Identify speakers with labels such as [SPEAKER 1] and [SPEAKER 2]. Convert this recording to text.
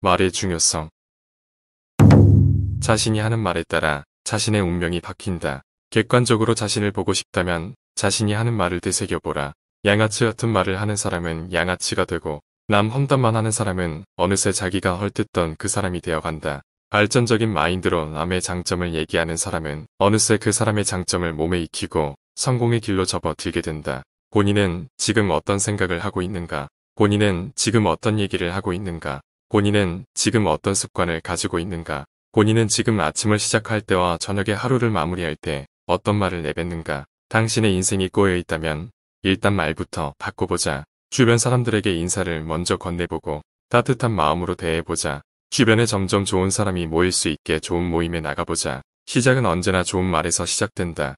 [SPEAKER 1] 말의 중요성 자신이 하는 말에 따라 자신의 운명이 바뀐다. 객관적으로 자신을 보고 싶다면 자신이 하는 말을 되새겨보라. 양아치 같은 말을 하는 사람은 양아치가 되고 남 험담만 하는 사람은 어느새 자기가 헐뜯던 그 사람이 되어간다. 발전적인 마인드로 남의 장점을 얘기하는 사람은 어느새 그 사람의 장점을 몸에 익히고 성공의 길로 접어들게 된다. 본인은 지금 어떤 생각을 하고 있는가? 본인은 지금 어떤 얘기를 하고 있는가? 본인은 지금 어떤 습관을 가지고 있는가? 본인은 지금 아침을 시작할 때와 저녁에 하루를 마무리할 때 어떤 말을 내뱉는가? 당신의 인생이 꼬여 있다면 일단 말부터 바꿔보자. 주변 사람들에게 인사를 먼저 건네보고 따뜻한 마음으로 대해보자. 주변에 점점 좋은 사람이 모일 수 있게 좋은 모임에 나가보자. 시작은 언제나 좋은 말에서 시작된다.